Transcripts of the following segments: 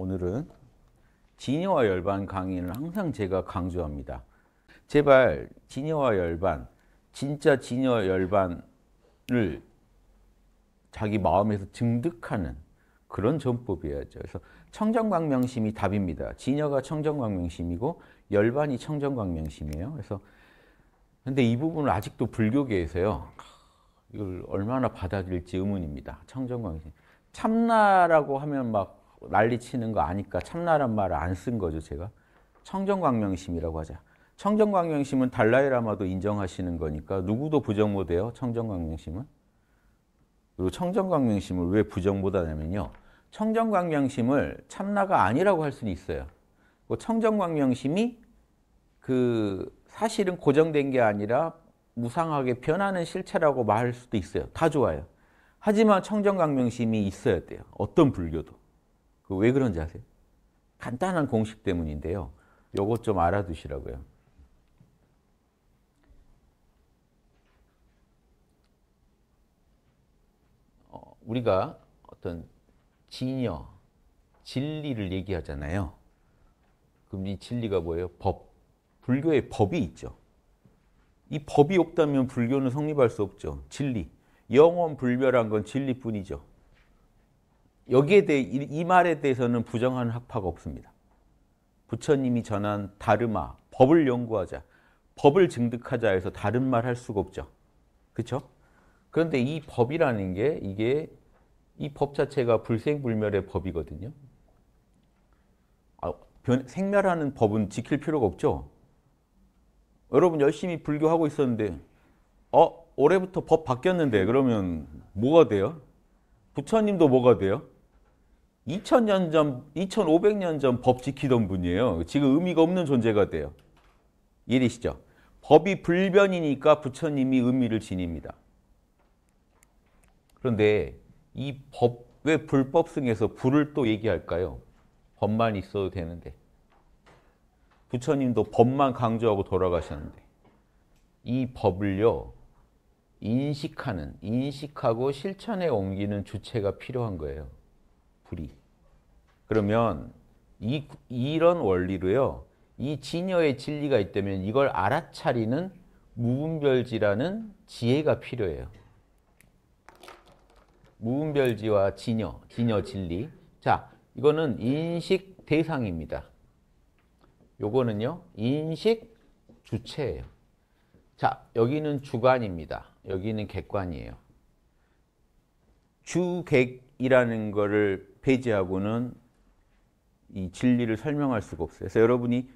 오늘은 진여와 열반 강의를 항상 제가 강조합니다. 제발 진여와 열반, 진짜 진여 열반을 자기 마음에서 증득하는 그런 전법이어야죠. 그래서 청정광명심이 답입니다. 진여가 청정광명심이고 열반이 청정광명심이에요. 그래서 근데 이 부분은 아직도 불교계에서요. 이걸 얼마나 받아들일지 의문입니다. 청정광심. 참나라고 하면 막 난리치는 거 아니까 참나란 말을 안 쓴 거죠 제가. 청정광명심이라고 하자. 청정광명심은 달라이라마도 인정하시는 거니까 누구도 부정 못해요. 청정광명심은. 그리고 청정광명심을 왜 부정 못하냐면요. 청정광명심을 참나가 아니라고 할 수는 있어요. 그 청정광명심이 그 사실은 고정된 게 아니라 무상하게 변하는 실체라고 말할 수도 있어요. 다 좋아요. 하지만 청정광명심이 있어야 돼요. 어떤 불교도. 그 왜 그런지 아세요? 간단한 공식 때문인데요. 요것 좀 알아두시라고요. 어, 우리가 어떤 진여, 진리를 얘기하잖아요. 그럼 이 진리가 뭐예요? 법. 불교의 법이 있죠. 이 법이 없다면 불교는 성립할 수 없죠. 진리. 영원 불멸한 건 진리뿐이죠. 여기에 대해 이, 이 말에 대해서는 부정하는 학파가 없습니다. 부처님이 전한 다르마, 법을 연구하자, 법을 증득하자 해서 다른 말 할 수가 없죠. 그렇죠? 그런데 이 법이라는 게 이게 이 법 자체가 불생불멸의 법이거든요. 아, 변, 생멸하는 법은 지킬 필요가 없죠. 여러분 열심히 불교하고 있었는데 어 올해부터 법 바뀌었는데 그러면 뭐가 돼요? 부처님도 뭐가 돼요? 2000년 전, 2500년 전 법 지키던 분이에요. 지금 의미가 없는 존재가 돼요. 이해되시죠? 법이 불변이니까 부처님이 의미를 지닙니다. 그런데 이 법, 왜 불법승에서 불을 또 얘기할까요? 법만 있어도 되는데. 부처님도 법만 강조하고 돌아가셨는데. 이 법을요, 인식하는, 인식하고 실천에 옮기는 주체가 필요한 거예요. 불이. 그러면 이, 이런 원리로요. 이 진여의 진리가 있다면 이걸 알아차리는 무분별지라는 지혜가 필요해요. 무분별지와 진여, 진여 진리. 자, 이거는 인식 대상입니다. 요거는요. 인식 주체예요. 자, 여기는 주관입니다. 여기는 객관이에요. 주객이라는 거를 폐지하고는 이 진리를 설명할 수가 없어요. 그래서 여러분이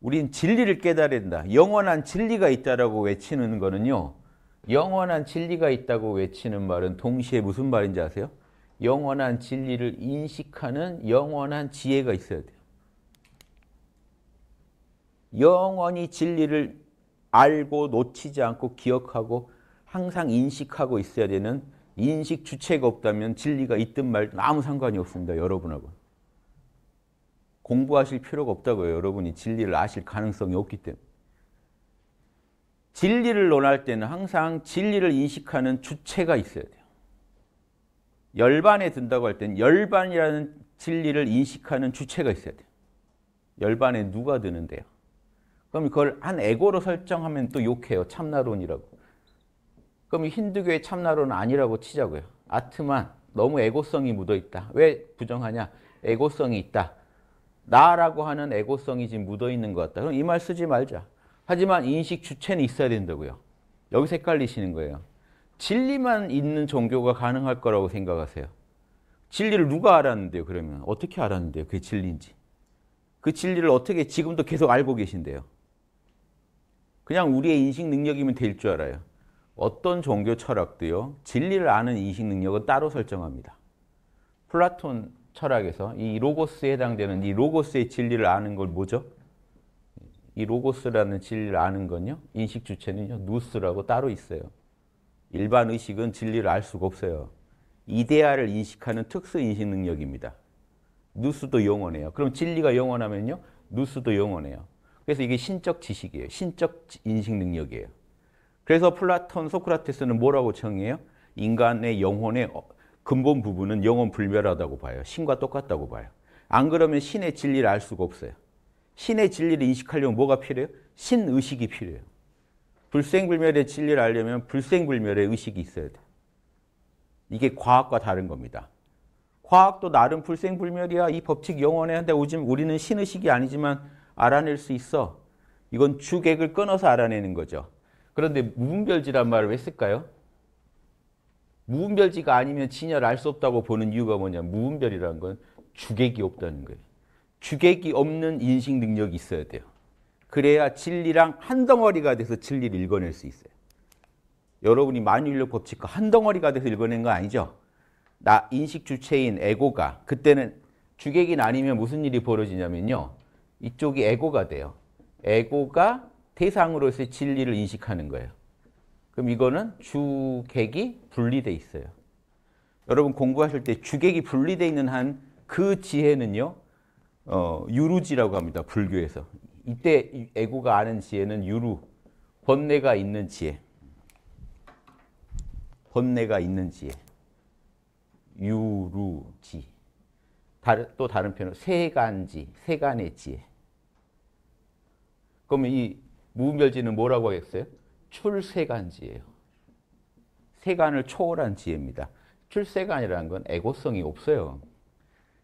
우린 진리를 깨달아야 된다. 영원한 진리가 있다라고 외치는 거는요. 영원한 진리가 있다고 외치는 말은 동시에 무슨 말인지 아세요? 영원한 진리를 인식하는 영원한 지혜가 있어야 돼요. 영원히 진리를 알고 놓치지 않고 기억하고 항상 인식하고 있어야 되는 인식 주체가 없다면 진리가 있든 말든 아무 상관이 없습니다. 여러분하고. 공부하실 필요가 없다고요. 여러분이 진리를 아실 가능성이 없기 때문에. 진리를 논할 때는 항상 진리를 인식하는 주체가 있어야 돼요. 열반에 든다고 할 때는 열반이라는 진리를 인식하는 주체가 있어야 돼요. 열반에 누가 드는데요? 그럼 그걸 한 에고로 설정하면 또 욕해요. 참나론이라고. 그럼 힌두교의 참나론 아니라고 치자고요. 아트만 너무 에고성이 묻어있다. 왜 부정하냐? 에고성이 있다. 나라고 하는 에고성이 지금 묻어있는 것 같다. 그럼 이 말 쓰지 말자. 하지만 인식 주체는 있어야 된다고요. 여기서 헷갈리시는 거예요. 진리만 있는 종교가 가능할 거라고 생각하세요. 진리를 누가 알았는데요, 그러면? 어떻게 알았는데요, 그게 진리인지? 그 진리를 어떻게 지금도 계속 알고 계신데요? 그냥 우리의 인식 능력이면 될 줄 알아요. 어떤 종교 철학도요, 진리를 아는 인식 능력은 따로 설정합니다. 플라톤 철학에서 이 로고스에 해당되는 이 로고스의 진리를 아는 걸 뭐죠? 이 로고스라는 진리를 아는 건요. 인식 주체는요. 누스라고 따로 있어요. 일반 의식은 진리를 알 수가 없어요. 이데아를 인식하는 특수 인식 능력입니다. 누스도 영원해요. 그럼 진리가 영원하면요. 누스도 영원해요. 그래서 이게 신적 지식이에요. 신적 인식 능력이에요. 그래서 플라톤, 소크라테스는 뭐라고 정해요 인간의 영혼의 근본 부분은 영혼 불멸하다고 봐요. 신과 똑같다고 봐요. 안 그러면 신의 진리를 알 수가 없어요. 신의 진리를 인식하려면 뭐가 필요해요? 신의식이 필요해요. 불생불멸의 진리를 알려면 불생불멸의 의식이 있어야 돼. 이게 과학과 다른 겁니다. 과학도 나름 불생불멸이야. 이 법칙 영원해. 한데 오지 우리는 신의식이 아니지만 알아낼 수 있어. 이건 주객을 끊어서 알아내는 거죠. 그런데 무분별지란 말을 왜 쓸까요? 무분별지가 아니면 진열할수 없다고 보는 이유가 뭐냐. 무분별이라는 건 주객이 없다는 거예요. 주객이 없는 인식 능력이 있어야 돼요. 그래야 진리랑 한 덩어리가 돼서 진리를 읽어낼 수 있어요. 여러분이 만유인력 법칙과 한 덩어리가 돼서 읽어낸 거 아니죠? 나 인식 주체인 에고가 그때는 주객인 아니면 무슨 일이 벌어지냐면요. 이쪽이 에고가 돼요. 에고가 대상으로서 진리를 인식하는 거예요. 그럼 이거는 주객이 분리돼 있어요. 여러분 공부하실 때 주객이 분리돼 있는 한 그 지혜는요. 어, 유루지라고 합니다. 불교에서. 이때 애고가 아는 지혜는 유루, 번뇌가 있는 지혜. 번뇌가 있는 지혜. 유루지. 다른, 또 다른 표현은 세간지, 세간의 지혜. 그러면 이 무분별지는 뭐라고 하겠어요? 출세간지예요. 세간을 초월한 지혜입니다. 출세간이라는 건 에고성이 없어요.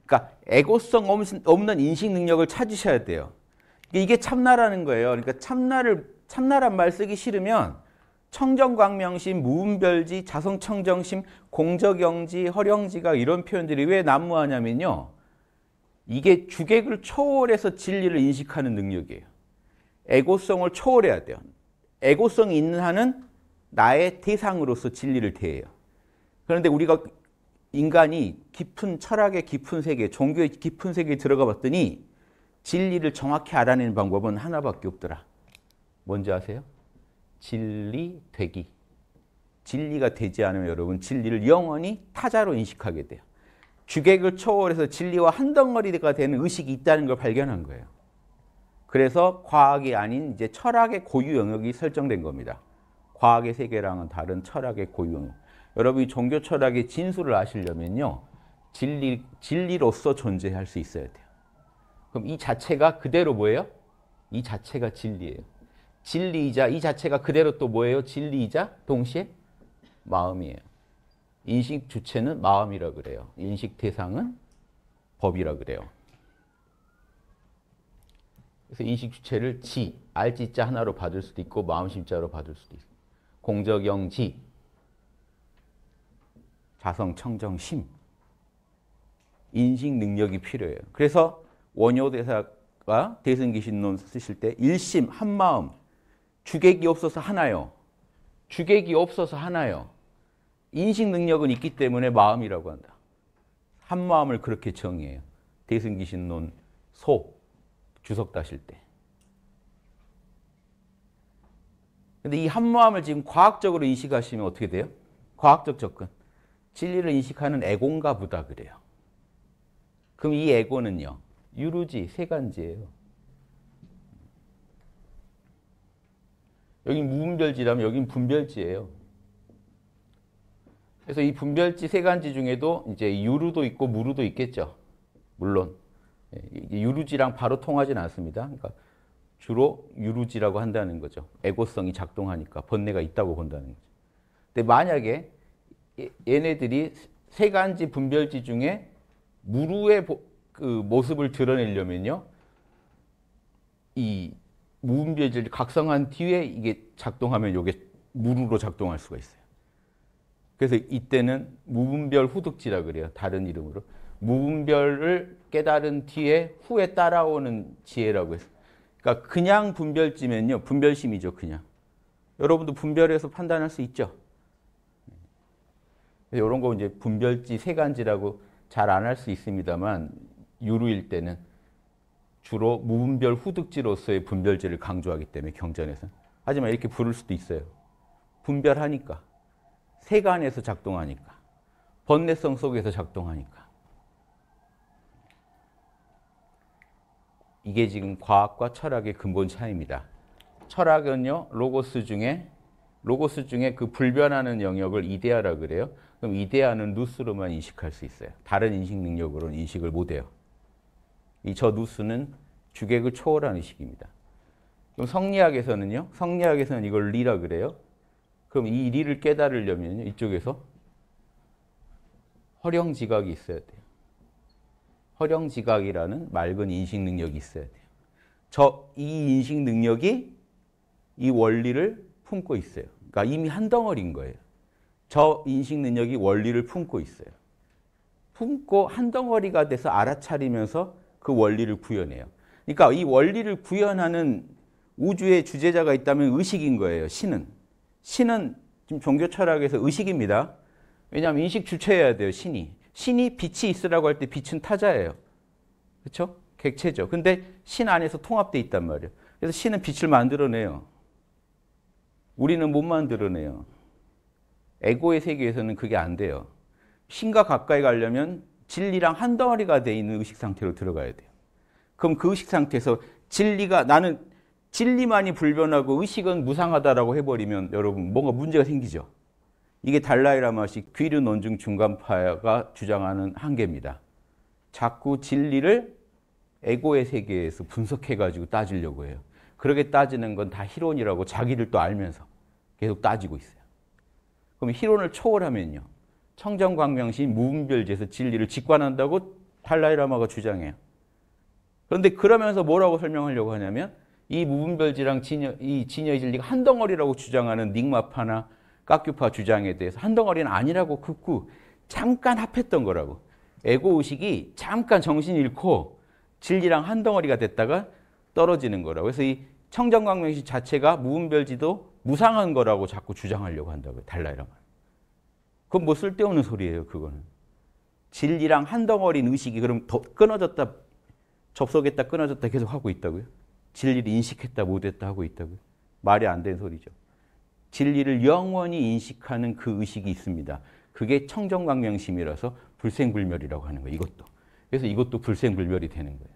그러니까 에고성 없는 인식 능력을 찾으셔야 돼요. 그러니까 이게 참나라는 거예요. 그러니까 참나를 참나란 말 쓰기 싫으면 청정광명심, 무분별지, 자성청정심, 공적영지, 허령지가 이런 표현들이 왜 난무하냐면요. 이게 주객을 초월해서 진리를 인식하는 능력이에요. 에고성을 초월해야 돼요. 에고성이 있는 한은 나의 대상으로서 진리를 대해요. 그런데 우리가 인간이 깊은 철학의 깊은 세계, 종교의 깊은 세계에 들어가 봤더니 진리를 정확히 알아내는 방법은 하나밖에 없더라. 뭔지 아세요? 진리 되기. 진리가 되지 않으면 여러분 진리를 영원히 타자로 인식하게 돼요. 주객을 초월해서 진리와 한 덩어리가 되는 의식이 있다는 걸 발견한 거예요. 그래서 과학이 아닌 이제 철학의 고유 영역이 설정된 겁니다. 과학의 세계랑은 다른 철학의 고유. 여러분이 종교 철학의 진술을 아시려면요. 진리, 진리로서 존재할 수 있어야 돼요. 그럼 이 자체가 그대로 뭐예요? 이 자체가 진리예요. 진리이자 이 자체가 그대로 또 뭐예요? 진리이자 동시에 마음이에요. 인식 주체는 마음이라 그래요. 인식 대상은 법이라 그래요. 그래서 인식 주체를 지, 알지자 하나로 받을 수도 있고 마음심자로 받을 수도 있어요. 공적영지, 자성청정심, 인식 능력이 필요해요. 그래서 원효대사가 대승기신론 쓰실 때 일심, 한마음, 주객이 없어서 하나요. 주객이 없어서 하나요. 인식 능력은 있기 때문에 마음이라고 한다. 한마음을 그렇게 정의해요. 대승기신론 소, 주석 따실 때. 근데 이 한모함을 지금 과학적으로 인식하시면 어떻게 돼요? 과학적 접근. 진리를 인식하는 에고인가 보다 그래요. 그럼 이 에고는요. 유루지, 세간지예요. 여기 무분별지라면 여긴 분별지예요. 그래서 이 분별지 세간지 중에도 이제 유루도 있고 무루도 있겠죠. 물론 예, 유루지랑 바로 통하진 않습니다. 그러니까 주로 유루지라고 한다는 거죠. 애고성이 작동하니까 번뇌가 있다고 본다는 거죠. 근데 만약에 얘네들이 세간지 분별지 중에 무루의 그 모습을 드러내려면요. 이 무분별지를 각성한 뒤에 이게 작동하면 이게 무루로 작동할 수가 있어요. 그래서 이때는 무분별 후득지라 그래요. 다른 이름으로. 무분별을 깨달은 뒤에 후에 따라오는 지혜라고 해서 그러니까 그냥 분별지면요. 분별심이죠. 그냥. 여러분도 분별해서 판단할 수 있죠. 이런 거 이제 분별지 세간지라고 잘 안 할 수 있습니다만 유루일 때는 주로 무분별 후득지로서의 분별지를 강조하기 때문에 경전에서 하지만 이렇게 부를 수도 있어요. 분별하니까 세간에서 작동하니까 번뇌성 속에서 작동하니까 이게 지금 과학과 철학의 근본 차이입니다. 철학은요 로고스 중에 로고스 중에 그 불변하는 영역을 이데아라 그래요. 그럼 이데아는 누스로만 인식할 수 있어요. 다른 인식 능력으로는 인식을 못해요. 이 저 누스는 주객을 초월한 의식입니다. 그럼 성리학에서는요. 성리학에서는 이걸 리라 그래요. 그럼 이 리를 깨달으려면 이쪽에서 허령지각이 있어야 돼요. 허령지각이라는 맑은 인식 능력이 있어야 돼요. 저 이 인식 능력이 이 원리를 품고 있어요. 그러니까 이미 한 덩어리인 거예요. 저 인식 능력이 원리를 품고 있어요. 품고 한 덩어리가 돼서 알아차리면서 그 원리를 구현해요. 그러니까 이 원리를 구현하는 우주의 주제자가 있다면 의식인 거예요. 신은. 신은 지금 종교 철학에서 의식입니다. 왜냐하면 인식 주체여야 돼요. 신이. 신이 빛이 있으라고 할 때 빛은 타자예요. 그렇죠? 객체죠. 근데 신 안에서 통합돼 있단 말이에요. 그래서 신은 빛을 만들어내요. 우리는 못 만들어내요. 에고의 세계에서는 그게 안 돼요. 신과 가까이 가려면 진리랑 한 덩어리가 돼 있는 의식 상태로 들어가야 돼요. 그럼 그 의식 상태에서 진리가 나는 진리만이 불변하고 의식은 무상하다라고 해버리면 여러분 뭔가 문제가 생기죠. 이게 달라이라마식 귀류 논증 중간파가 주장하는 한계입니다. 자꾸 진리를 에고의 세계에서 분석해가지고 따지려고 해요. 그렇게 따지는 건 다 희론이라고 자기를 또 알면서 계속 따지고 있어요. 그럼 희론을 초월하면요. 청정광명신 무분별지에서 진리를 직관한다고 달라이라마가 주장해요. 그런데 그러면서 뭐라고 설명하려고 하냐면 이 무분별지랑 진여, 이 진여의 진리가 한 덩어리라고 주장하는 닉마파나 깍규파 주장에 대해서 한 덩어리는 아니라고 극구 잠깐 합했던 거라고. 에고의식이 잠깐 정신 잃고 진리랑 한 덩어리가 됐다가 떨어지는 거라고. 그래서 이 청정광명식 자체가 무분별지도 무상한 거라고 자꾸 주장하려고 한다고요. 달라이랑. 그건 뭐 쓸데없는 소리예요. 그거는. 진리랑 한 덩어리인 의식이 그럼 끊어졌다 접속했다 끊어졌다 계속 하고 있다고요. 진리를 인식했다 못했다 하고 있다고요. 말이 안 되는 소리죠. 진리를 영원히 인식하는 그 의식이 있습니다. 그게 청정광명심이라서 불생불멸이라고 하는 거예요. 이것도. 그래서 이것도 불생불멸이 되는 거예요.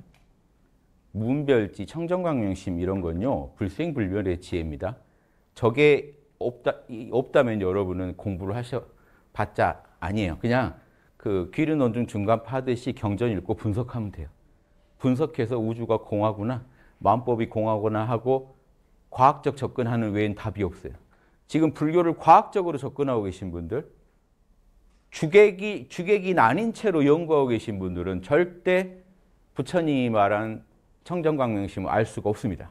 문별지, 청정광명심 이런 건요. 불생불멸의 지혜입니다. 저게 없다, 없다면 여러분은 공부를 하셔 봤자 아니에요. 그냥 그 귀른 원중 중간 파듯이 경전 읽고 분석하면 돼요. 분석해서 우주가 공하구나, 마음법이 공하구나 하고 과학적 접근하는 외엔 답이 없어요. 지금 불교를 과학적으로 접근하고 계신 분들, 주객이, 주객이 아닌 채로 연구하고 계신 분들은 절대 부처님이 말한 청정광명심을 알 수가 없습니다.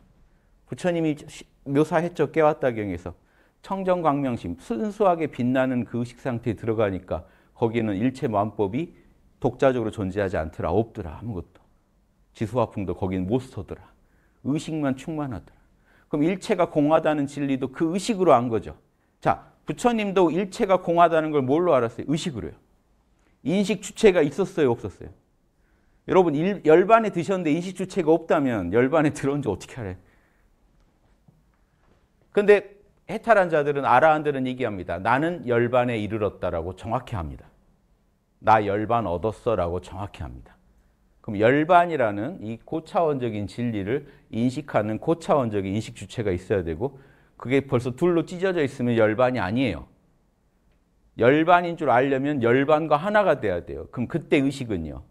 부처님이 묘사했죠. 깨왔다경에서. 청정광명심, 순수하게 빛나는 그 의식상태에 들어가니까 거기는 일체 마법이 독자적으로 존재하지 않더라. 없더라. 아무것도. 지수화풍도 거기는 못 서더라. 의식만 충만하더라. 그럼 일체가 공하다는 진리도 그 의식으로 안 거죠. 자, 부처님도 일체가 공하다는 걸 뭘로 알았어요? 의식으로요. 인식 주체가 있었어요, 없었어요? 여러분 일, 열반에 드셨는데 인식 주체가 없다면 열반에 들어온 지 어떻게 알아요? 근데 해탈한 자들은 아라한들은 얘기합니다. 나는 열반에 이르렀다라고 정확히 합니다. 나 열반 얻었어라고 정확히 합니다. 그럼 열반이라는 이 고차원적인 진리를 인식하는 고차원적인 인식 주체가 있어야 되고 그게 벌써 둘로 찢어져 있으면 열반이 아니에요. 열반인 줄 알려면 열반과 하나가 돼야 돼요. 그럼 그때 의식은요.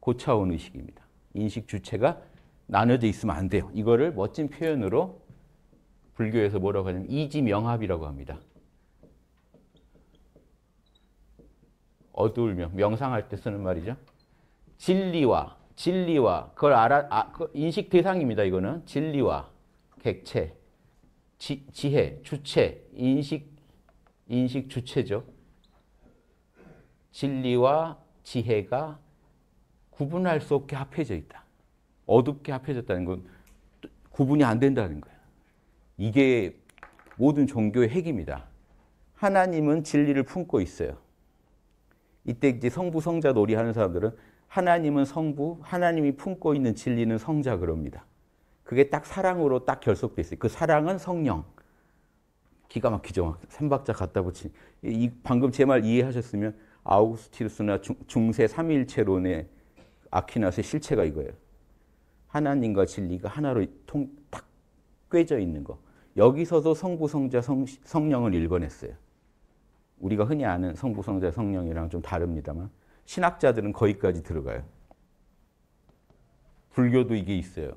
고차원 의식입니다. 인식 주체가 나눠져 있으면 안 돼요. 이거를 멋진 표현으로 불교에서 뭐라고 하냐면 이지명합이라고 합니다. 어두울명, 명상할 때 쓰는 말이죠. 진리와 진리와 그걸 알아 아, 그 인식 대상입니다. 이거는 진리와 객체, 지, 혜 주체, 인식 인식 주체죠. 진리와 지혜가 구분할 수 없게 합해져 있다. 어둡게 합해졌다는 건 구분이 안 된다는 거예 이게 모든 종교의 핵입니다. 하나님은 진리를 품고 있어요. 이때 이제 성부 성자 놀이하는 사람들은 하나님은 성부, 하나님이 품고 있는 진리는 성자 그럽니다. 그게 딱 사랑으로 딱 결속돼 있어요. 그 사랑은 성령. 기가 막히죠. 삼박자 갖다 붙인. 이 방금 제 말 이해하셨으면 아우구스티루스나 중, 세삼일체론의 아퀴나스의 실체가 이거예요. 하나님과 진리가 하나로 통, 딱 꿰져 있는 거. 여기서도 성부, 성자, 성, 성령을 읽어냈어요. 우리가 흔히 아는 성부, 성자, 성령이랑 좀 다릅니다만. 신학자들은 거기까지 들어가요. 불교도 이게 있어요.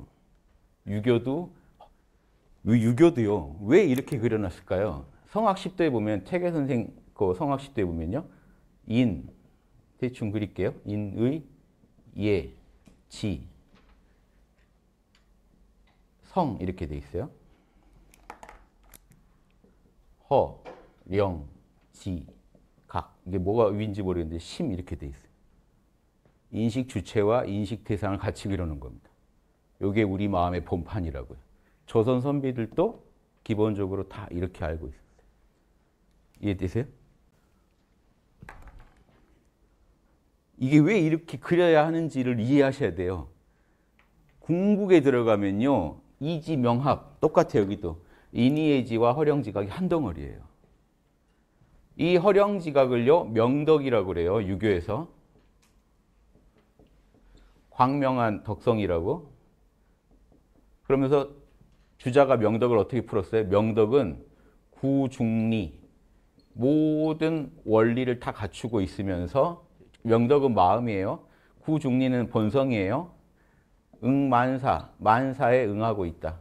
유교도 유교도요. 왜 이렇게 그려놨을까요? 성악십도에 보면 태계 선생 그 성악십도에 보면요. 인 대충 그릴게요. 인의 예, 지, 성 이렇게 돼 있어요. 허, 령, 지, 각 이게 뭐가 위인지 모르겠는데 심 이렇게 돼 있어요. 인식 주체와 인식 대상을 같이 그려놓 겁니다. 이게 우리 마음의 본판이라고요. 조선 선비들도 기본적으로 다 이렇게 알고 있어요. 이해되세요? 이게 왜 이렇게 그려야 하는지를 이해하셔야 돼요. 궁극에 들어가면요. 이지 명합 똑같아요. 여기도 이니에지와 허령지각이 한 덩어리예요. 이 허령지각을요 명덕이라고 그래요 유교에서 광명한 덕성이라고 그러면서 주자가 명덕을 어떻게 풀었어요? 명덕은 구중리 모든 원리를 다 갖추고 있으면서 명덕은 마음이에요 구중리는 본성이에요 응만사 만사에 응하고 있다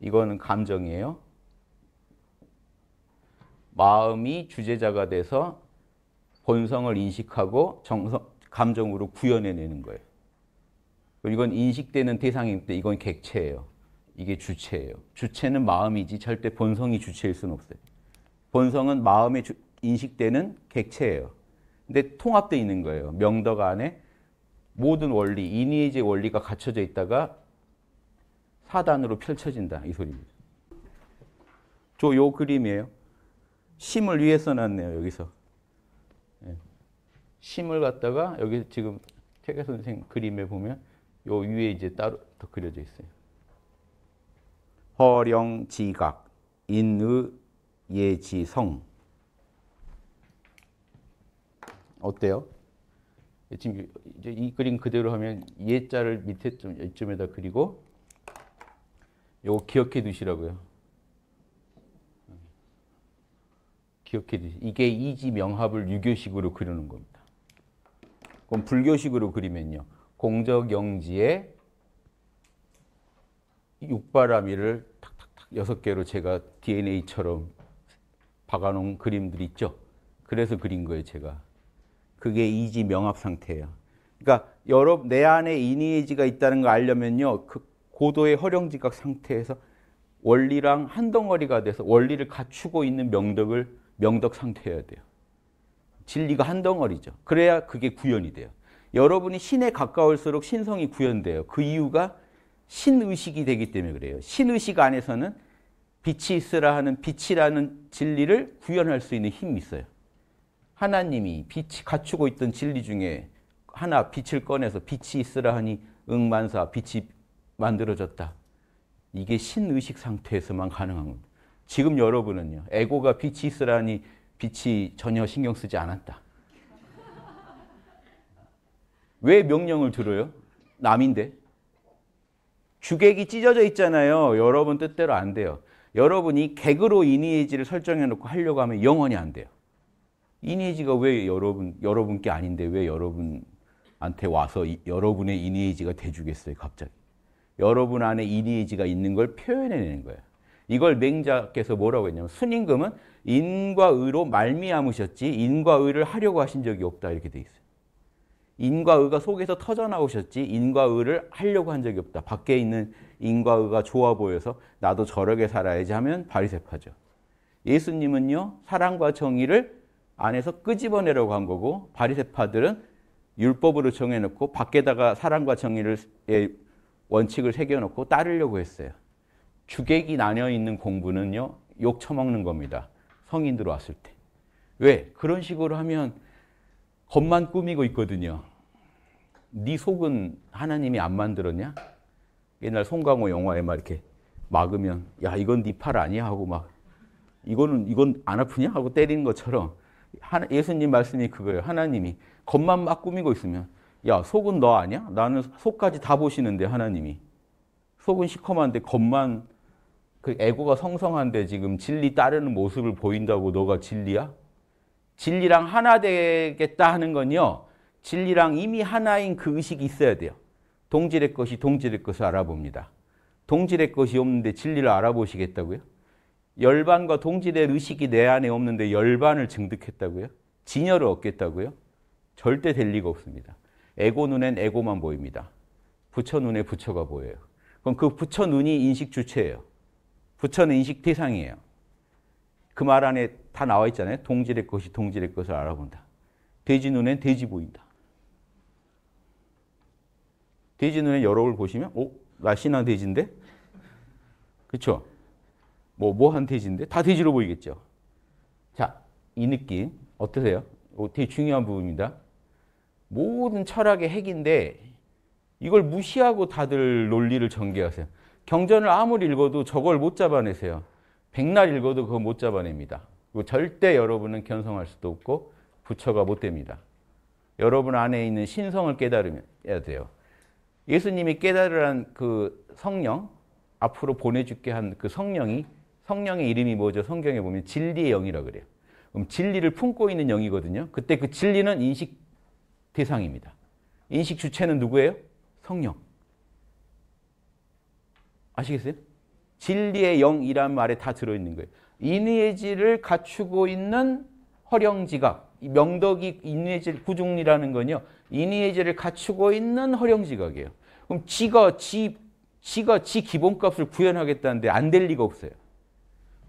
이거는 감정이에요 마음이 주제자가 돼서 본성을 인식하고 정성, 감정으로 구현해내는 거예요. 이건 인식되는 대상인데 이건 객체예요. 이게 주체예요. 주체는 마음이지 절대 본성이 주체일 수는 없어요. 본성은 마음에 주, 인식되는 객체예요. 근데 통합되어 있는 거예요. 명덕 안에 모든 원리, 이니에제 원리가 갖춰져 있다가 사단으로 펼쳐진다. 이 소리입니다. 저요 그림이에요. 심을 위에 써놨네요, 여기서. 예. 심을 갖다가 여기 지금 태계 선생 그림에 보면 요 위에 이제 따로 더 그려져 있어요. 허령 지각 인의 예지성 어때요? 예, 지금 이제 이 그림 그대로 하면 예자를 밑에 좀 이쯤에다 그리고 요거 기억해 두시라고요. 기억해 주세요. 이게 이지 명합을 유교식으로 그리는 겁니다. 그럼 불교식으로 그리면요. 공적 영지에 육바라밀을 탁탁탁 여섯 개로 제가 DNA처럼 박아놓은 그림들 있죠. 그래서 그린 거예요, 제가. 그게 이지 명합 상태예요. 그러니까 여러 내 안에 이니에지가 있다는 걸 알려면요. 그 고도의 허령지각 상태에서 원리랑 한 덩어리가 돼서 원리를 갖추고 있는 명덕을 명덕 상태여야 돼요. 진리가 한 덩어리죠. 그래야 그게 구현이 돼요. 여러분이 신에 가까울수록 신성이 구현돼요. 그 이유가 신의식이 되기 때문에 그래요. 신의식 안에서는 빛이 있으라 하는 빛이라는 진리를 구현할 수 있는 힘이 있어요. 하나님이 빛이 갖추고 있던 진리 중에 하나 빛을 꺼내서 빛이 있으라 하니 응만사 빛이 만들어졌다. 이게 신의식 상태에서만 가능한 겁니다. 지금 여러분은요. 에고가 빛이 있으라니 빛이 전혀 신경 쓰지 않았다. 왜 명령을 들어요? 남인데. 주객이 찢어져 있잖아요. 여러분 뜻대로 안 돼요. 여러분이 객으로 이니에지를 설정해 놓고 하려고 하면 영원히 안 돼요. 이니에지가 왜 여러분 여러분께 아닌데 왜 여러분한테 와서 이, 여러분의 이니에지가 돼 주겠어요, 갑자기. 여러분 안에 이니에지가 있는 걸 표현해 내는 거예요. 이걸 맹자께서 뭐라고 했냐면 순임금은 인과 의로 말미암으셨지 인과 의를 하려고 하신 적이 없다 이렇게 돼 있어요. 인과 의가 속에서 터져 나오셨지 인과 의를 하려고 한 적이 없다. 밖에 있는 인과 의가 좋아 보여서 나도 저렇게 살아야지 하면 바리새파죠. 예수님은요 사랑과 정의를 안에서 끄집어내려고 한 거고 바리새파들은 율법으로 정해놓고 밖에다가 사랑과 정의를 예, 원칙을 새겨놓고 따르려고 했어요. 주객이 나뉘어 있는 공부는요. 욕 처먹는 겁니다. 성인 들왔을 때. 왜? 그런 식으로 하면 겉만 꾸미고 있거든요. 네 속은 하나님이 안 만들었냐? 옛날 송강호 영화에 막 이렇게 막으면 야 이건 네 팔 아니야 하고 막 이거는 이건 안 아프냐 하고 때리는 것처럼 하나, 예수님 말씀이 그거예요. 하나님이 겉만 막 꾸미고 있으면 야 속은 너 아니야? 나는 속까지 다 보시는데 하나님이 속은 시커먼데 겉만 그 에고가 성성한데 지금 진리 따르는 모습을 보인다고 너가 진리야? 진리랑 하나 되겠다 하는 건요. 진리랑 이미 하나인 그 의식이 있어야 돼요. 동질의 것이 동질의 것을 알아봅니다. 동질의 것이 없는데 진리를 알아보시겠다고요? 열반과 동질의 의식이 내 안에 없는데 열반을 증득했다고요? 진열을 얻겠다고요? 절대 될 리가 없습니다. 에고 눈엔 에고만 보입니다. 부처 눈에 부처가 보여요. 그럼 그 부처 눈이 인식 주체예요. 부처는 인식 대상이에요. 그 말 안에 다 나와 있잖아요. 동질의 것이 동질의 것을 알아본다. 돼지 눈엔 돼지 보인다. 돼지 눈에 여러분 보시면, 오, 어? 날씬한 돼지인데? 그쵸? 뭐, 뭐한 돼지인데? 다 돼지로 보이겠죠? 자, 이 느낌, 어떠세요? 오, 어, 되게 중요한 부분입니다. 모든 철학의 핵인데, 이걸 무시하고 다들 논리를 전개하세요. 경전을 아무리 읽어도 저걸 못 잡아내세요. 백날 읽어도 그거 못 잡아냅니다. 그리고 절대 여러분은 견성할 수도 없고 부처가 못 됩니다. 여러분 안에 있는 신성을 깨달으야 돼요. 예수님이 깨달으란 그 성령, 앞으로 보내줄게 한 그 성령이 성령의 이름이 뭐죠? 성경에 보면 진리의 영이라 그래요. 그럼 진리를 품고 있는 영이거든요. 그때 그 진리는 인식 대상입니다. 인식 주체는 누구예요? 성령. 아시겠어요? 진리의 영이란 말에 다 들어있는 거예요. 인의 질을 갖추고 있는 허령지각, 명덕이 인의 질, 구중리라는 건요. 인의 질을 갖추고 있는 허령지각이에요. 그럼 지가 지, 지가 지 기본값을 구현하겠다는데 안 될 리가 없어요.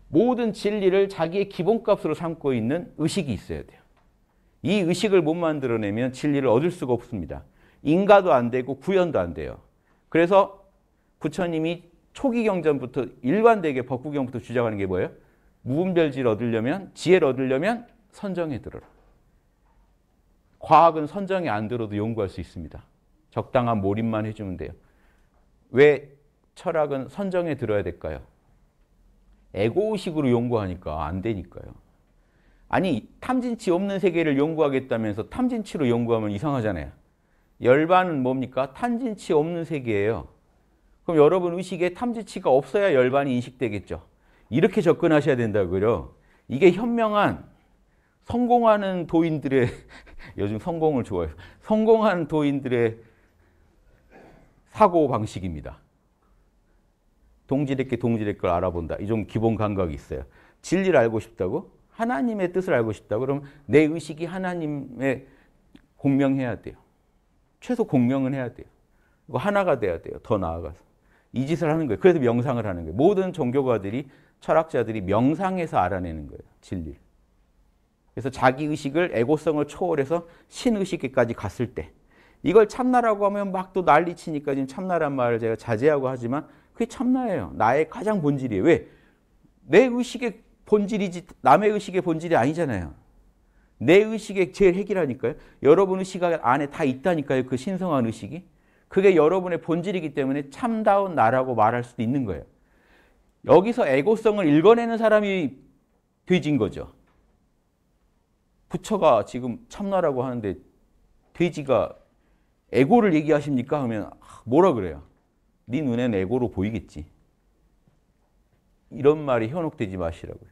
모든 진리를 자기의 기본값으로 삼고 있는 의식이 있어야 돼요. 이 의식을 못 만들어내면 진리를 얻을 수가 없습니다. 인가도 안 되고 구현도 안 돼요. 그래서 부처님이 초기 경전부터 일관되게 법구경부터 주장하는 게 뭐예요? 무분별지를 얻으려면 지혜를 얻으려면 선정에 들어라. 과학은 선정에 안 들어도 연구할 수 있습니다. 적당한 몰입만 해주면 돼요. 왜 철학은 선정에 들어야 될까요? 에고식으로 연구하니까 안 되니까요. 아니 탐진치 없는 세계를 연구하겠다면서 탐진치로 연구하면 이상하잖아요. 열반은 뭡니까? 탐진치 없는 세계예요. 그럼 여러분 의식에 탐지치가 없어야 열반이 인식되겠죠. 이렇게 접근하셔야 된다고요. 이게 현명한 성공하는 도인들의 요즘 성공을 좋아해요. 성공한 도인들의 사고 방식입니다. 동질의 게 동질의 걸 알아본다. 이 좀 기본 감각이 있어요. 진리를 알고 싶다고? 하나님의 뜻을 알고 싶다. 그럼 내 의식이 하나님의 공명해야 돼요. 최소 공명은 해야 돼요. 이거 하나가 돼야 돼요. 더 나아가서. 이 짓을 하는 거예요. 그래서 명상을 하는 거예요. 모든 종교가들이 철학자들이 명상에서 알아내는 거예요. 진리를. 그래서 자기 의식을 에고성을 초월해서 신의식에까지 갔을 때 이걸 참나라고 하면 막 또 난리치니까 지금 참나란 말을 제가 자제하고 하지만 그게 참나예요. 나의 가장 본질이에요. 왜? 내 의식의 본질이지 남의 의식의 본질이 아니잖아요. 내 의식의 제일 핵이라니까요. 여러분 의식 안에 다 있다니까요. 그 신성한 의식이. 그게 여러분의 본질이기 때문에 참다운 나라고 말할 수도 있는 거예요. 여기서 에고성을 읽어내는 사람이 돼진 거죠. 부처가 지금 참나라고 하는데 돼지가 에고를 얘기하십니까? 하면 아, 뭐라 그래요? 네 눈엔 에고로 보이겠지. 이런 말이 현혹되지 마시라고요.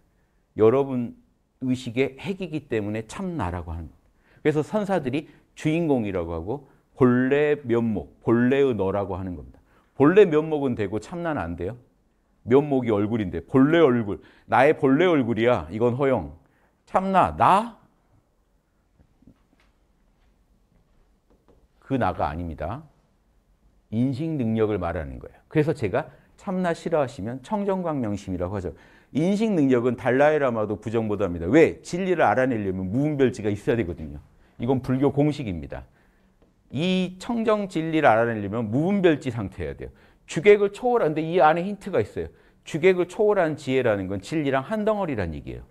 여러분 의식의 핵이기 때문에 참나라고 하는 거예요. 그래서 선사들이 주인공이라고 하고 본래 면목, 본래의 너라고 하는 겁니다. 본래 면목은 되고 참나는 안 돼요. 면목이 얼굴인데 본래 얼굴, 나의 본래 얼굴이야. 이건 허용. 참나, 나? 그 나가 아닙니다. 인식 능력을 말하는 거예요. 그래서 제가 참나 싫어하시면 청정광명심이라고 하죠. 인식 능력은 달라이라마도 부정보다입니다. 왜? 진리를 알아내려면 무분별지가 있어야 되거든요. 이건 불교 공식입니다. 이 청정 진리를 알아내려면 무분별지 상태여야 돼요. 주객을 초월하는데 이 안에 힌트가 있어요. 주객을 초월한 지혜라는 건 진리랑 한 덩어리란 얘기예요.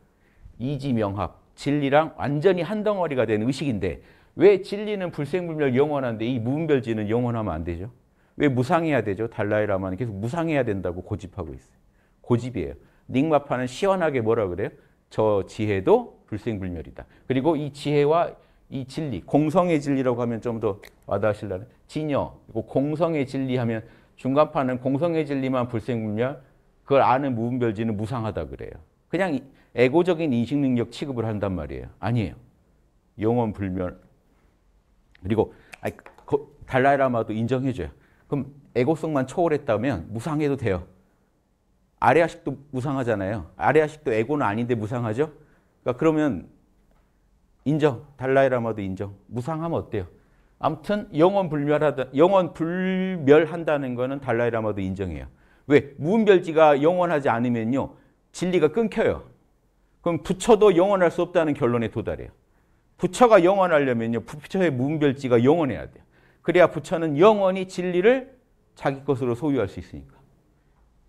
이지명합, 진리랑 완전히 한 덩어리가 된 의식인데 왜 진리는 불생불멸 영원한데 이 무분별지는 영원하면 안 되죠? 왜 무상해야 되죠? 달라이라마는 계속 무상해야 된다고 고집하고 있어요. 고집이에요. 닉마파는 시원하게 뭐라 그래요? 저 지혜도 불생불멸이다. 그리고 이 지혜와 이 진리, 공성의 진리라고 하면 좀 더 와닿으실라는 진여, 공성의 진리 하면 중간판은 공성의 진리만 불생분멸, 그걸 아는 무분별지는 무상하다 그래요. 그냥 에고적인 인식 능력 취급을 한단 말이에요. 아니에요. 영원 불멸. 그리고 아니, 그, 달라이라마도 인정해줘요. 그럼 에고성만 초월했다면 무상해도 돼요. 아레아식도 무상하잖아요. 아레아식도 에고는 아닌데 무상하죠? 그러니까 그러면 인정. 달라이라마도 인정. 무상하면 어때요? 아무튼 영원 불멸하다 영원 불멸한다는 거는 달라이라마도 인정해요. 왜? 무분별지가 영원하지 않으면요. 진리가 끊겨요. 그럼 부처도 영원할 수 없다는 결론에 도달해요. 부처가 영원하려면요. 부처의 무분별지가 영원해야 돼요. 그래야 부처는 영원히 진리를 자기 것으로 소유할 수 있으니까.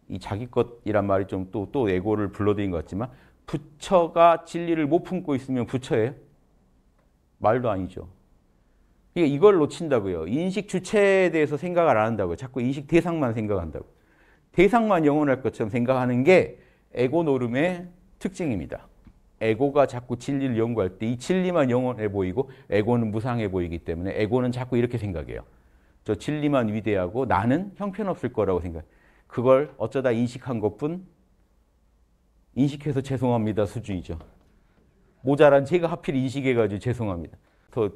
이 자기 것이란 말이 좀 또또 또 애고를 불러들인 것 같지만 부처가 진리를 못 품고 있으면 부처예요. 말도 아니죠. 그러니까 이걸 놓친다고요. 인식 주체에 대해서 생각을 안 한다고요. 자꾸 인식 대상만 생각한다고. 대상만 영원할 것처럼 생각하는 게 에고 노름의 특징입니다. 에고가 자꾸 진리를 연구할 때 이 진리만 영원해 보이고 에고는 무상해 보이기 때문에 에고는 자꾸 이렇게 생각해요. 저 진리만 위대하고 나는 형편없을 거라고 생각해 그걸 어쩌다 인식한 것뿐 인식해서 죄송합니다 수준이죠. 모자란 제가 하필 인식해가지고 죄송합니다. 더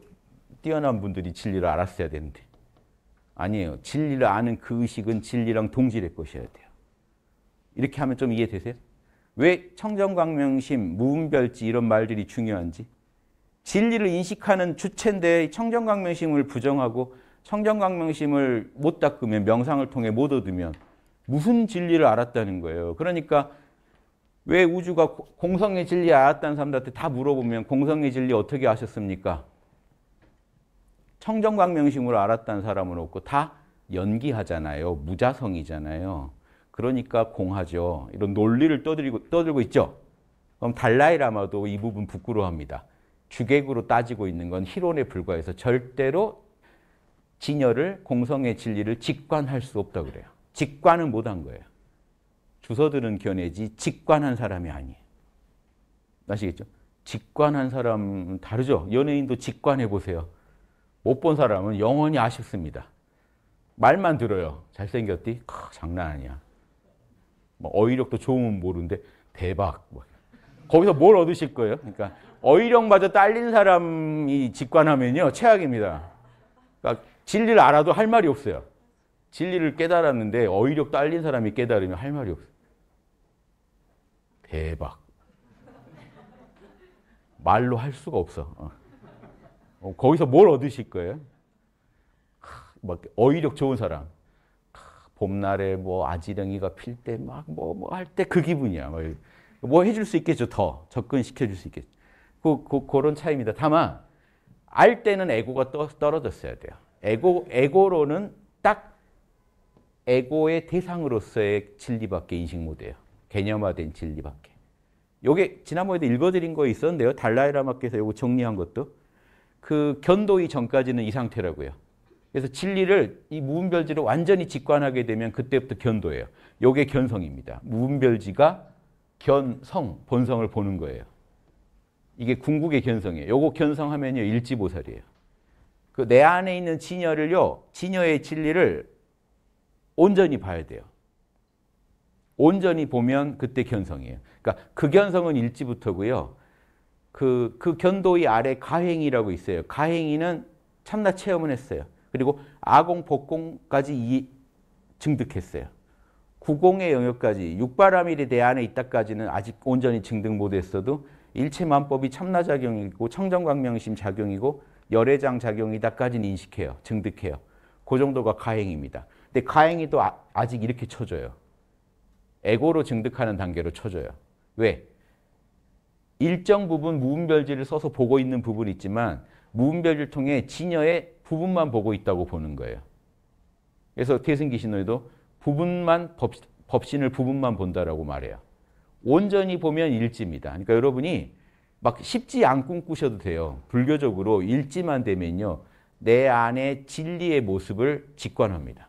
뛰어난 분들이 진리를 알았어야 되는데. 아니에요. 진리를 아는 그 의식은 진리랑 동질의 것이어야 돼요. 이렇게 하면 좀 이해되세요? 왜 청정광명심, 무분별지 이런 말들이 중요한지? 진리를 인식하는 주체인데 청정광명심을 부정하고 청정광명심을 못 닦으면 명상을 통해 못 얻으면 무슨 진리를 알았다는 거예요. 그러니까 왜 우주가 공성의 진리 알았다는 사람들한테 다 물어보면 공성의 진리 어떻게 아셨습니까? 청정광명식으로 알았다는 사람은 없고 다 연기하잖아요. 무자성이잖아요. 그러니까 공하죠. 이런 논리를 떠들고, 떠들고 있죠. 그럼 달라이라마도 이 부분 부끄러워합니다. 주객으로 따지고 있는 건 희론에 불과해서 절대로 진여를 공성의 진리를 직관할 수 없다 그래요. 직관은 못 한 거예요. 주서들은 견해지 직관한 사람이 아니에요. 아시겠죠? 직관한 사람 다르죠. 연예인도 직관해 보세요. 못 본 사람은 영원히 아쉽습니다. 말만 들어요. 잘생겼디? 크, 장난 아니야. 뭐 어휘력도 좋으면 모르는데 대박. 뭐. 거기서 뭘 얻으실 거예요? 그러니까 어휘력마저 딸린 사람이 직관하면요 최악입니다. 그러니까 진리를 알아도 할 말이 없어요. 진리를 깨달았는데 어휘력 딸린 사람이 깨달으면 할 말이 없어요. 대박. 말로 할 수가 없어. 어. 어 거기서 뭘 얻으실 거예요? 막 어휘력 좋은 사람. 봄날에 뭐 아지렁이가 필 때 막 뭐 뭐 할 때 그 기분이야. 뭐, 뭐 해줄 수 있겠죠. 더 접근시켜 줄수 있겠죠. 그, 그, 그런 차이입니다. 다만 알 때는 에고가 떠, 떨어졌어야 돼요. 에고, 에고로는 딱 에고의 대상으로서의 진리밖에 인식 못해요. 개념화된 진리밖에. 요게 지난번에도 읽어드린 거 있었는데요. 달라이라마께서 요거 정리한 것도 그 견도이 전까지는 이 상태라고요. 그래서 진리를 이 무분별지를 완전히 직관하게 되면 그때부터 견도예요. 요게 견성입니다. 무분별지가 견성, 본성을 보는 거예요. 이게 궁극의 견성이에요. 요거 견성하면요. 일지보살이에요. 그 내 안에 있는 진여를요. 진여의 진리를 온전히 봐야 돼요. 온전히 보면 그때 견성이에요. 그러니까 극견성은 그 일지부터고요. 그, 그 견도의 아래 가행이라고 있어요. 가행이는 참나 체험을 했어요. 그리고 아공, 복공까지 이, 증득했어요. 구공의 영역까지 육바람일에 대안에 있다까지는 아직 온전히 증득 못했어도 일체만법이 참나작용이고 청정광명심 작용이고 열애장 작용이다까지는 인식해요. 증득해요. 그 정도가 가행입니다. 근데 가행이 또 아, 아직 이렇게 쳐져요. 에고로 증득하는 단계로 쳐줘요. 왜? 일정 부분 무분별지를 써서 보고 있는 부분이 있지만 무분별지를 통해 진여의 부분만 보고 있다고 보는 거예요. 그래서 태승기신호에도 부분만 법, 법신을 부분만 본다라고 말해요. 온전히 보면 일지입니다. 그러니까 여러분이 막 쉽지 안 꿈꾸셔도 돼요. 불교적으로 일지만 되면요. 내 안의 진리의 모습을 직관합니다.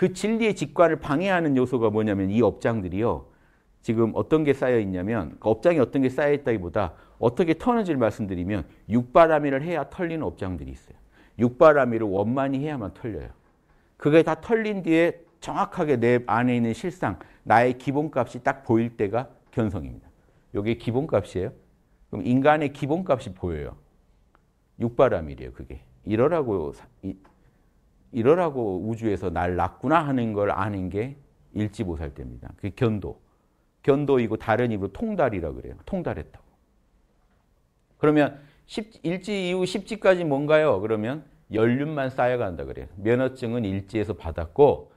그 진리의 직관을 방해하는 요소가 뭐냐면 이 업장들이요. 지금 어떤 게 쌓여 있냐면 그러니까 업장이 어떤 게 쌓여 있다기보다 어떻게 터는지를 말씀드리면 육바라미를 해야 털리는 업장들이 있어요. 육바라미를 원만히 해야만 털려요. 그게 다 털린 뒤에 정확하게 내 안에 있는 실상, 나의 기본값이 딱 보일 때가 견성입니다. 이게 기본값이에요. 그럼 인간의 기본값이 보여요. 육바라밀이에요, 그게. 이러라고 이러라고 우주에서 날 낳구나 하는 걸 아는 게 일지보살 때입니다. 그 견도. 견도이고 다른 입으로 통달이라 그래요. 통달했다고. 그러면 10, 일지 이후 10지까지 뭔가요? 그러면 연륜만 쌓여간다 그래요. 면허증은 일지에서 받았고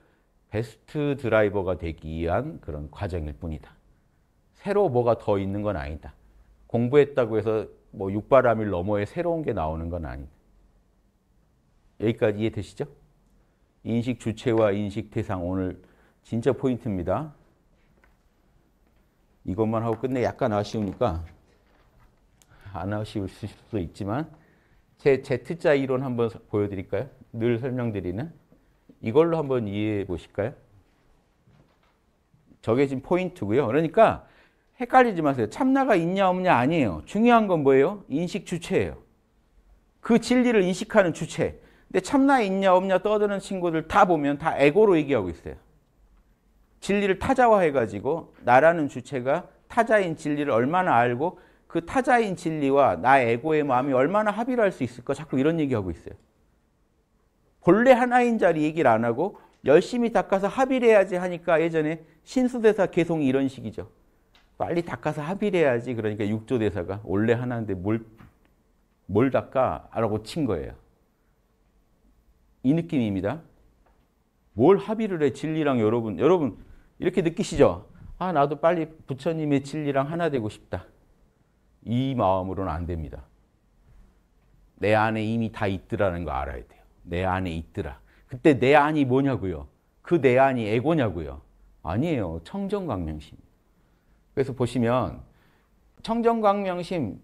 베스트 드라이버가 되기 위한 그런 과정일 뿐이다. 새로 뭐가 더 있는 건 아니다. 공부했다고 해서 뭐 육바람일 너머에 새로운 게 나오는 건 아니다. 여기까지 이해되시죠? 인식 주체와 인식 대상 오늘 진짜 포인트입니다. 이것만 하고 끝내 약간 아쉬우니까 안 아쉬울 수도 있지만 제 Z자 이론 한번 보여드릴까요? 늘 설명드리는 이걸로 한번 이해해 보실까요? 저게 지금 포인트고요. 그러니까 헷갈리지 마세요. 참나가 있냐 없냐 아니에요. 중요한 건 뭐예요? 인식 주체예요. 그 진리를 인식하는 주체. 근데 참나 있냐 없냐 떠드는 친구들 다 보면 다 에고로 얘기하고 있어요. 진리를 타자화해가지고 나라는 주체가 타자인 진리를 얼마나 알고 그 타자인 진리와 나 에고의 마음이 얼마나 합의를 할 수 있을까 자꾸 이런 얘기하고 있어요. 본래 하나인 자리 얘기를 안 하고 열심히 닦아서 합의를 해야지 하니까 예전에 신수대사 개송이 이런 식이죠. 빨리 닦아서 합의를 해야지 그러니까 육조대사가 원래 하나인데 뭘, 뭘 닦아? 라고 친 거예요. 이 느낌입니다. 뭘 합의를 해 진리랑 여러분 여러분 이렇게 느끼시죠? 아 나도 빨리 부처님의 진리랑 하나 되고 싶다. 이 마음으로는 안 됩니다. 내 안에 이미 다 있더라는 거 알아야 돼요. 내 안에 있더라. 그때 내 안이 뭐냐고요? 그 내 안이 에고냐고요? 아니에요. 청정광명심. 그래서 보시면 청정광명심,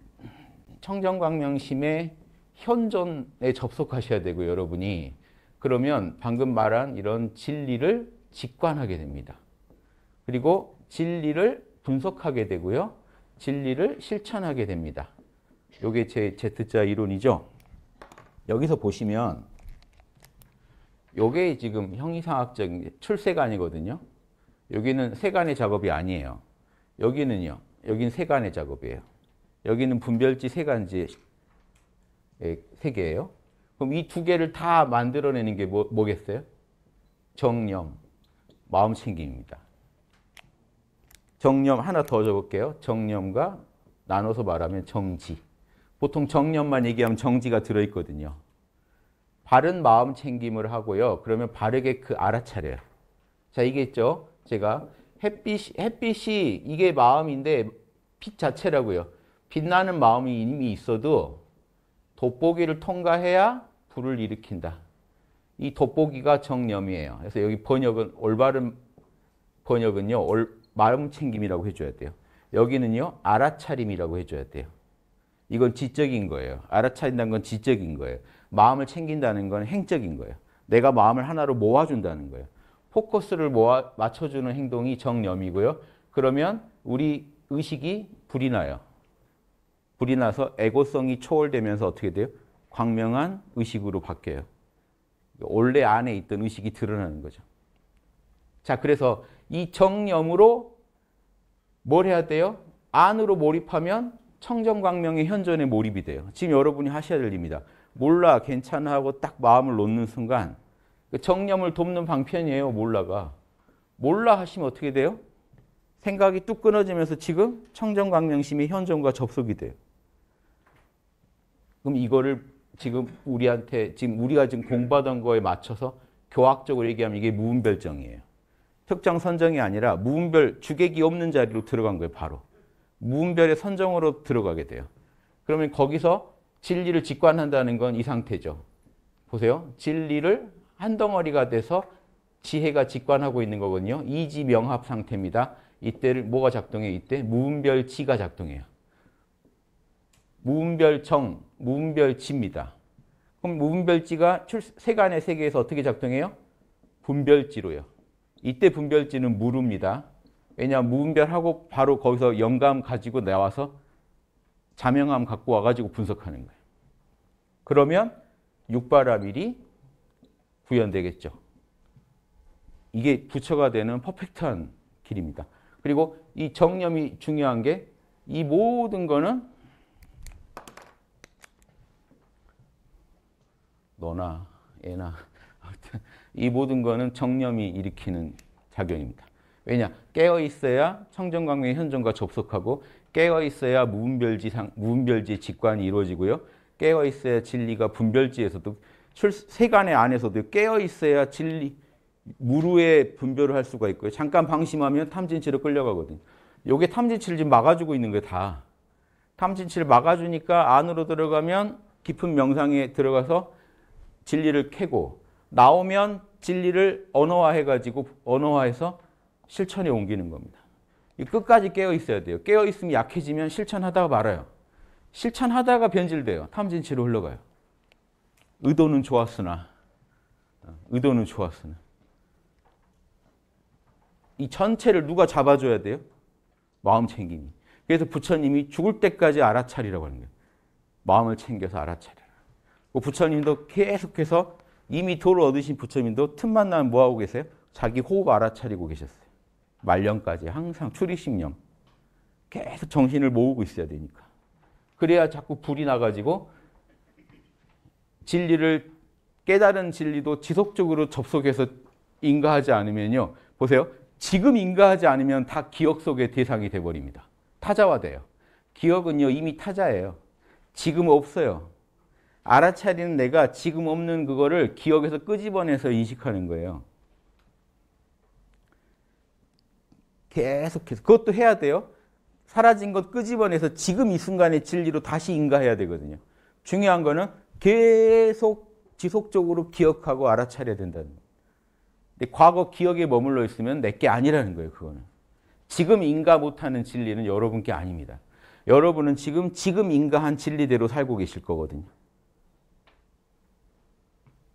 청정광명심의 현존에 접속하셔야 되고 여러분이 그러면 방금 말한 이런 진리를 직관하게 됩니다. 그리고 진리를 분석하게 되고요. 진리를 실천하게 됩니다. 요게 제 Z자 이론이죠. 여기서 보시면 요게 지금 형이상학적인 출세관이거든요. 여기는 세간의 작업이 아니에요. 여기는요. 여기는 세간의 작업이에요. 여기는 분별지 세간지 세 개예요. 그럼 이 두 개를 다 만들어내는 게 뭐, 뭐겠어요? 정념, 마음 챙김입니다. 정념 하나 더 적을게요. 정념과 나눠서 말하면 정지. 보통 정념만 얘기하면 정지가 들어있거든요. 바른 마음 챙김을 하고요. 그러면 바르게 그 알아차려요. 자, 이게 있죠. 제가 햇빛 햇빛이 이게 마음인데 빛 자체라고요. 빛나는 마음이 이미 있어도 돋보기를 통과해야 불을 일으킨다. 이 돋보기가 정념이에요. 그래서 여기 번역은 올바른 번역은요. 올, 마음 챙김이라고 해줘야 돼요. 여기는요. 알아차림이라고 해줘야 돼요. 이건 지적인 거예요. 알아차린다는 건 지적인 거예요. 마음을 챙긴다는 건 행적인 거예요. 내가 마음을 하나로 모아준다는 거예요. 포커스를 모아, 맞춰주는 행동이 정념이고요. 그러면 우리 의식이 불이 나요. 불이 나서 애고성이 초월되면서 어떻게 돼요? 광명한 의식으로 바뀌어요. 원래 안에 있던 의식이 드러나는 거죠. 자, 그래서 이 정념으로 뭘 해야 돼요? 안으로 몰입하면 청정광명의 현존에 몰입이 돼요. 지금 여러분이 하셔야 될 일입니다. 몰라, 괜찮아 하고 딱 마음을 놓는 순간 그 정념을 돕는 방편이에요, 몰라가. 몰라 하시면 어떻게 돼요? 생각이 뚝 끊어지면서 지금 청정광명심이 현존과 접속이 돼요. 그럼 이거를 지금 우리한테 지금 우리가 지금 공부하던 거에 맞춰서 교학적으로 얘기하면 이게 무분별정이에요. 특정 선정이 아니라 무분별 주객이 없는 자리로 들어간 거예요. 바로 무분별의 선정으로 들어가게 돼요. 그러면 거기서 진리를 직관한다는 건 이 상태죠. 보세요. 진리를 한 덩어리가 돼서 지혜가 직관하고 있는 거거든요. 이지명합 상태입니다. 이때를 뭐가 작동해? 이때 무분별치가 작동해요. 무분별정 무분별지입니다. 그럼 무분별지가 세간의 세계에서 어떻게 작동해요? 분별지로요. 이때 분별지는 무루입니다. 왜냐 무분별하고 바로 거기서 영감 가지고 나와서 자명함 갖고 와가지고 분석하는 거예요. 그러면 육바라밀이 구현되겠죠. 이게 부처가 되는 퍼펙트한 길입니다. 그리고 이 정념이 중요한 게 이 모든 거는 너나 애나 이 모든 거는 정념이 일으키는 작용입니다. 왜냐? 깨어 있어야 청정광명의 현존과 접속하고 깨어 있어야 무분별지상 무분별지 직관이 이루어지고요. 깨어 있어야 진리가 분별지에서도 출 세간의 안에서도 깨어 있어야 진리 무루의 분별을 할 수가 있고요. 잠깐 방심하면 탐진치로 끌려가거든요. 요게 탐진치를 지금 막아주고 있는 게 다. 탐진치를 막아주니까 안으로 들어가면 깊은 명상에 들어가서 진리를 캐고 나오면 진리를 언어화해가지고 언어화해서 실천에 옮기는 겁니다. 이 끝까지 깨어 있어야 돼요. 깨어 있으면 약해지면 실천하다가 말아요. 실천하다가 변질돼요. 탐진치로 흘러가요. 의도는 좋았으나 의도는 좋았으나 이 전체를 누가 잡아줘야 돼요? 마음 챙김이. 그래서 부처님이 죽을 때까지 알아차리라고 하는 거예요. 마음을 챙겨서 알아차리. 뭐 부처님도 계속해서 이미 도를 얻으신 부처님도 틈만 나면 뭐하고 계세요? 자기 호흡 알아차리고 계셨어요. 말년까지 항상 출리심령 계속 정신을 모으고 있어야 되니까. 그래야 자꾸 불이 나가지고 진리를 깨달은 진리도 지속적으로 접속해서 인가하지 않으면요. 보세요. 지금 인가하지 않으면 다 기억 속의 대상이 돼버립니다. 타자화돼요. 기억은요 이미 타자예요. 지금 없어요. 알아차리는 내가 지금 없는 그거를 기억에서 끄집어내서 인식하는 거예요. 계속해서 그것도 해야 돼요. 사라진 것 끄집어내서 지금 이 순간의 진리로 다시 인가해야 되거든요. 중요한 거는 계속 지속적으로 기억하고 알아차려야 된다는 거예요. 근데 과거 기억에 머물러 있으면 내게 아니라는 거예요, 그거는. 지금 인가 못하는 진리는 여러분 게 아닙니다. 여러분은 지금 지금 인가한 진리대로 살고 계실 거거든요.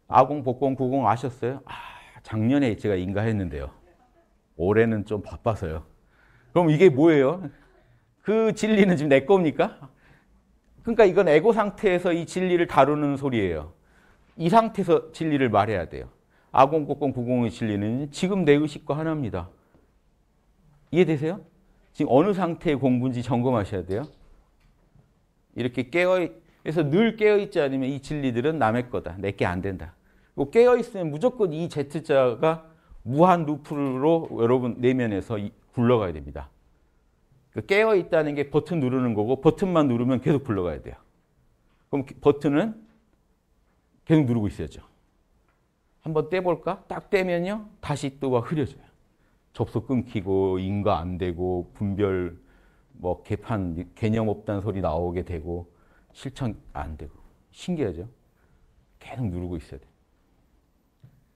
아공, 복공, 구공 아셨어요? 아, 작년에 제가 인가했는데요. 올해는 좀 바빠서요. 그럼 이게 뭐예요? 그 진리는 지금 내 겁니까? 그러니까 이건 에고 상태에서 이 진리를 다루는 소리예요. 이 상태에서 진리를 말해야 돼요. 아공, 복공, 구공의 진리는 지금 내 의식과 하나입니다. 이해되세요? 지금 어느 상태의 공부인지 점검하셔야 돼요. 이렇게 깨어 그래서 늘 깨어있지 않으면 이 진리들은 남의 거다. 내게 안 된다. 그 깨어있으면 무조건 이 Z자가 무한 루프로 여러분 내면에서 굴러가야 됩니다. 그 깨어있다는 게 버튼 누르는 거고 버튼만 누르면 계속 굴러가야 돼요. 그럼 버튼은 계속 누르고 있어야죠. 한번 떼볼까? 딱 떼면요. 다시 또 막 흐려져요. 접속 끊기고 인과 안 되고 분별 뭐 개판 개념 없다는 소리 나오게 되고 실천 안 되고 신기하죠? 계속 누르고 있어야 돼.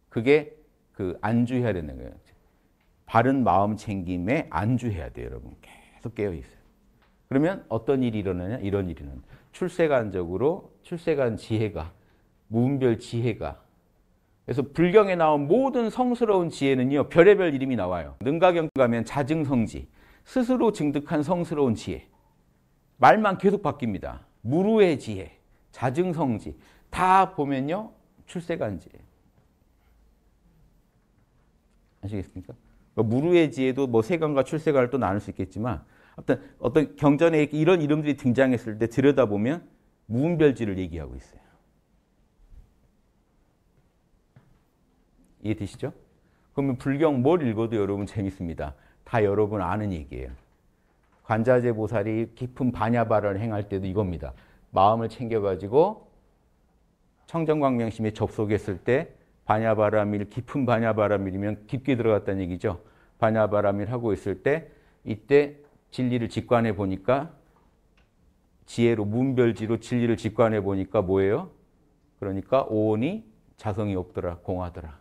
그게 그 안주해야 되는 거예요. 바른 마음 챙김에 안주해야 돼요, 여러분. 계속 깨어 있어요. 그러면 어떤 일이 일어나냐? 이런 일이 는 출세간적으로 출세간 지혜가 무분별 지혜가 그래서 불경에 나온 모든 성스러운 지혜는요. 별의별 이름이 나와요. 능가경 가면 자증성지 스스로 증득한 성스러운 지혜 말만 계속 바뀝니다. 무루의 지혜, 자증성지 다 보면요. 출세간지예요. 아시겠습니까? 뭐 무루의 지혜도 뭐 세간과 출세간을 또 나눌 수 있겠지만 어떤 어떤 경전에 이런 이름들이 등장했을 때 들여다보면 무분별지를 얘기하고 있어요. 이해되시죠? 그러면 불경 뭘 읽어도 여러분 재밌습니다. 다 여러분 아는 얘기예요. 관자재 보살이 깊은 반야바를 행할 때도 이겁니다. 마음을 챙겨가지고 청정광명심에 접속했을 때 반야바람일, 깊은 반야바람일이면 깊게 들어갔다는 얘기죠. 반야바람일 하고 있을 때 이때 진리를 직관해 보니까 지혜로 문별지로 진리를 직관해 보니까 뭐예요? 그러니까 오온이 자성이 없더라, 공하더라.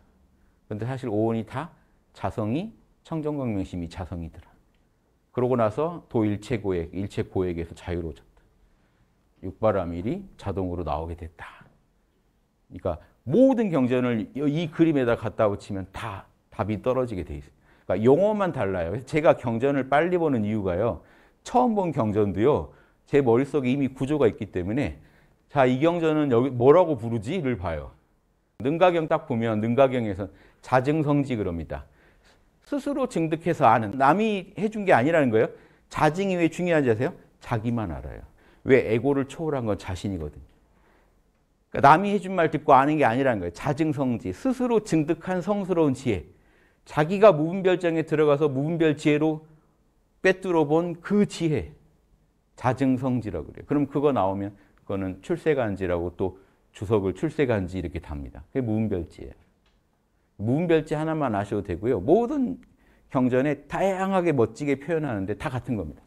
그런데 사실 오온이 다 자성이 청정광명심이 자성이더라. 그러고 나서 도일체 고액, 일체 고액에서 자유로워졌다. 육바라밀이 자동으로 나오게 됐다. 그러니까 모든 경전을 이 그림에다 갖다 붙이면 다 답이 떨어지게 돼 있어요. 그러니까 용어만 달라요. 그래서 제가 경전을 빨리 보는 이유가요. 처음 본 경전도요. 제 머릿속에 이미 구조가 있기 때문에 자, 이 경전은 여기 뭐라고 부르지를 봐요. 능가경 딱 보면 능가경에서 자증성지 그럽니다. 스스로 증득해서 아는 남이 해준 게 아니라는 거예요. 자증이 왜 중요하지 아세요? 자기만 알아요. 왜 에고를 초월한 건 자신이거든요. 그러니까 남이 해준 말 듣고 아는 게 아니라는 거예요. 자증성지, 스스로 증득한 성스러운 지혜. 자기가 무분별장에 들어가서 무분별 지혜로 빼뚫어 본 그 지혜. 자증성지라고 그래요. 그럼 그거 나오면 그거는 출세간지라고 또 주석을 출세간지 이렇게 답니다. 그게 무분별지예요. 무음별지 하나만 아셔도 되고요. 모든 경전에 다양하게 멋지게 표현하는데 다 같은 겁니다.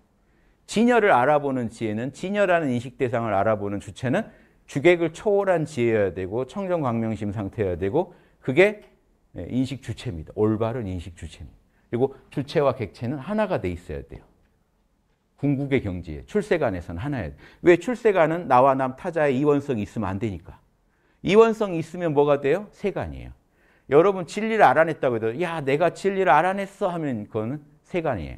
진여를 알아보는 지혜는 진여라는 인식 대상을 알아보는 주체는 주객을 초월한 지혜여야 되고 청정광명심 상태여야 되고 그게 예, 인식 주체입니다. 올바른 인식 주체입니다. 그리고 주체와 객체는 하나가 돼 있어야 돼요. 궁극의 경지에 출세관에서는 하나야 돼. 왜 출세관은 나와 남 타자의 이원성이 있으면 안 되니까. 이원성이 있으면 뭐가 돼요? 세간이에요. 여러분 진리를 알아냈다고 해도 야 내가 진리를 알아냈어 하면 그거는 세간이에요.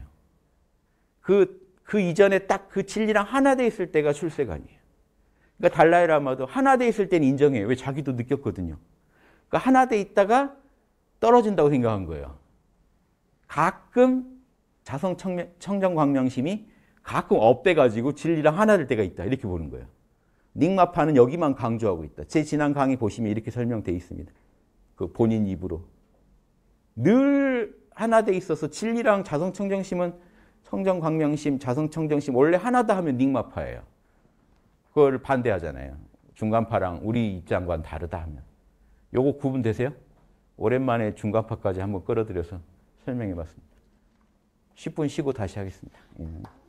그, 그 이전에 딱 그 진리랑 하나 돼 있을 때가 출세간이에요. 그러니까 달라이라마도 하나 돼 있을 때는 인정해요. 왜 자기도 느꼈거든요. 그러니까 하나 돼 있다가 떨어진다고 생각한 거예요. 가끔 자성 청정 광명심이 가끔 업돼가지고 진리랑 하나 될 때가 있다. 이렇게 보는 거예요. 닉마파는 여기만 강조하고 있다. 제 지난 강의 보시면 이렇게 설명되 있습니다. 그 본인 입으로. 늘 하나 돼 있어서 진리랑 자성청정심은 청정광명심, 자성청정심 원래 하나다 하면 닉마파예요. 그걸 반대하잖아요. 중간파랑 우리 입장과는 다르다 하면. 요거 구분되세요? 오랜만에 중간파까지 한번 끌어들여서 설명해 봤습니다. 10분 쉬고 다시 하겠습니다. 예.